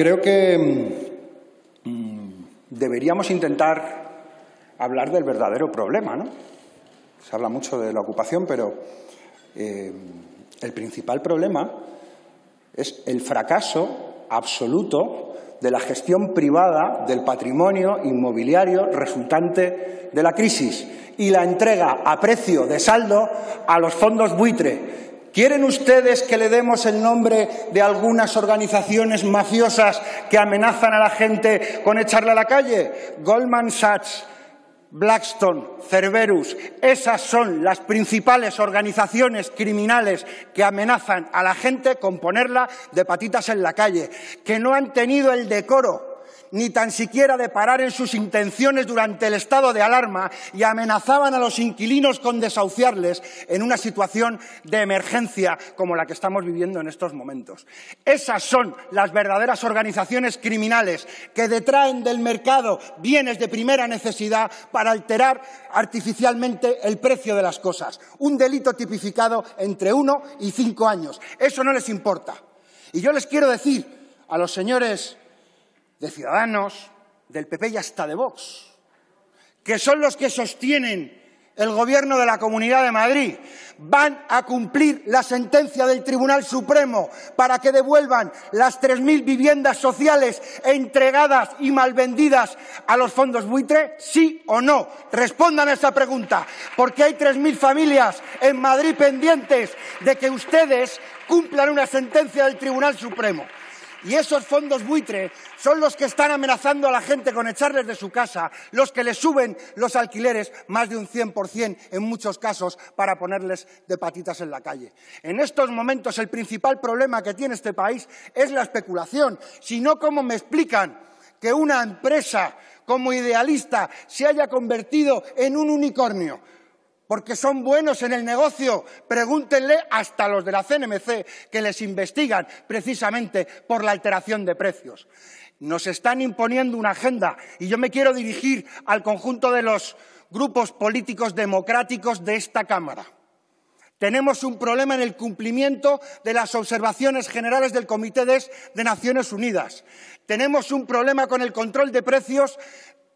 Creo que mm, deberíamos intentar hablar del verdadero problema, ¿no? Se habla mucho de la ocupación, pero eh, el principal problema es el fracaso absoluto de la gestión privada del patrimonio inmobiliario resultante de la crisis y la entrega a precio de saldo a los fondos buitre, ¿Quieren ustedes que le demos el nombre de algunas organizaciones mafiosas que amenazan a la gente con echarla a la calle? Goldman Sachs, Blackstone, Cerberus, esas son las principales organizaciones criminales que amenazan a la gente con ponerla de patitas en la calle, que no han tenido el decoro ni tan siquiera de parar en sus intenciones durante el estado de alarma y amenazaban a los inquilinos con desahuciarles en una situación de emergencia como la que estamos viviendo en estos momentos. Esas son las verdaderas organizaciones criminales que detraen del mercado bienes de primera necesidad para alterar artificialmente el precio de las cosas. Un delito tipificado entre uno y cinco años. Eso no les importa. Y yo les quiero decir a los señores de Ciudadanos, del PP y hasta de Vox, que son los que sostienen el Gobierno de la Comunidad de Madrid, van a cumplir la sentencia del Tribunal Supremo para que devuelvan las mil viviendas sociales entregadas y malvendidas a los fondos buitre? ¿Sí o no? Respondan a esa pregunta, porque hay tres mil familias en Madrid pendientes de que ustedes cumplan una sentencia del Tribunal Supremo. Y esos fondos buitre son los que están amenazando a la gente con echarles de su casa, los que les suben los alquileres más de un cien en muchos casos para ponerles de patitas en la calle. En estos momentos el principal problema que tiene este país es la especulación. Si no, ¿cómo me explican que una empresa como idealista se haya convertido en un unicornio? porque son buenos en el negocio. Pregúntenle hasta los de la CNMC que les investigan precisamente por la alteración de precios. Nos están imponiendo una agenda y yo me quiero dirigir al conjunto de los grupos políticos democráticos de esta Cámara. Tenemos un problema en el cumplimiento de las observaciones generales del Comité de Naciones Unidas. Tenemos un problema con el control de precios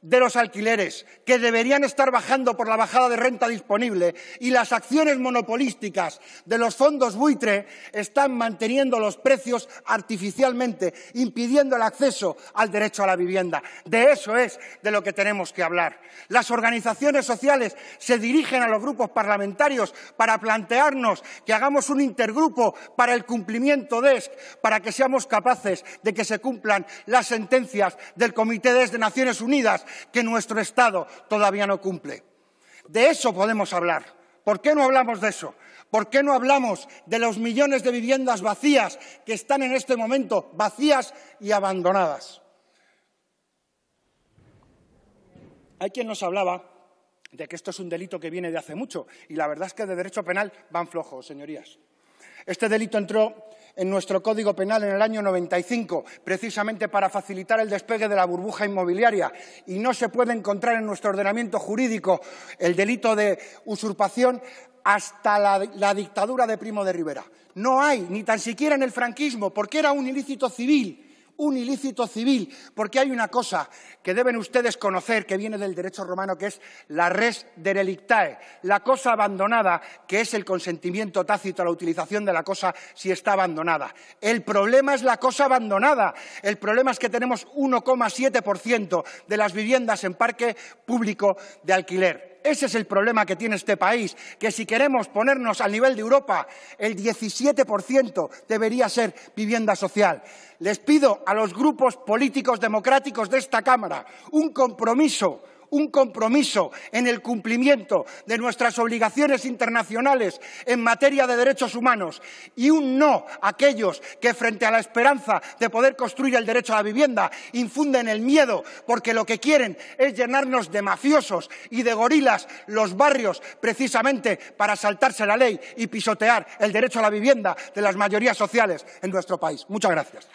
de los alquileres, que deberían estar bajando por la bajada de renta disponible, y las acciones monopolísticas de los fondos buitre están manteniendo los precios artificialmente, impidiendo el acceso al derecho a la vivienda. De eso es de lo que tenemos que hablar. Las organizaciones sociales se dirigen a los grupos parlamentarios para plantearnos que hagamos un intergrupo para el cumplimiento de ESC, para que seamos capaces de que se cumplan las sentencias del Comité de las de Naciones Unidas que nuestro Estado todavía no cumple. De eso podemos hablar. ¿Por qué no hablamos de eso? ¿Por qué no hablamos de los millones de viviendas vacías que están en este momento, vacías y abandonadas? Hay quien nos hablaba de que esto es un delito que viene de hace mucho y la verdad es que de derecho penal van flojos, señorías. Este delito entró en nuestro Código Penal en el año 95, precisamente para facilitar el despegue de la burbuja inmobiliaria, y no se puede encontrar en nuestro ordenamiento jurídico el delito de usurpación hasta la, la dictadura de Primo de Rivera. No hay, ni tan siquiera en el franquismo, porque era un ilícito civil un ilícito civil, porque hay una cosa que deben ustedes conocer que viene del derecho romano, que es la res derelictae, la cosa abandonada, que es el consentimiento tácito a la utilización de la cosa si está abandonada. El problema es la cosa abandonada. El problema es que tenemos 1,7% de las viviendas en parque público de alquiler. Ese es el problema que tiene este país, que si queremos ponernos al nivel de Europa, el 17% debería ser vivienda social. Les pido a los grupos políticos democráticos de esta Cámara un compromiso un compromiso en el cumplimiento de nuestras obligaciones internacionales en materia de derechos humanos y un no a aquellos que frente a la esperanza de poder construir el derecho a la vivienda infunden el miedo porque lo que quieren es llenarnos de mafiosos y de gorilas los barrios precisamente para saltarse la ley y pisotear el derecho a la vivienda de las mayorías sociales en nuestro país. Muchas gracias.